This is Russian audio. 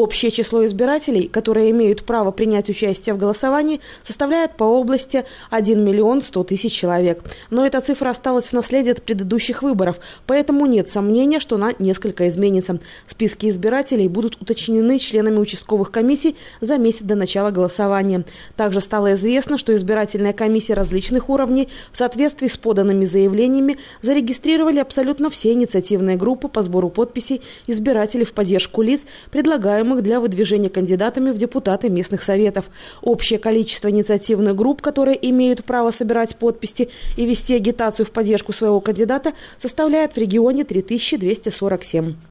Общее число избирателей, которые имеют право принять участие в голосовании, составляет по области 1 миллион 100 тысяч человек. Но эта цифра осталась в наследии от предыдущих выборов, поэтому нет сомнения, что она несколько изменится. Списки избирателей будут уточнены членами участковых комиссий за месяц до начала голосования. Также стало известно, что избирательная комиссия различных уровней в соответствии с поданными заявлениями зарегистрировали абсолютно все инициативные группы по сбору подписей избирателей в поддержку лиц, предлагаемых необходимых для выдвижения кандидатами в депутаты местных советов. Общее количество инициативных групп, которые имеют право собирать подписи и вести агитацию в поддержку своего кандидата, составляет в регионе 3247.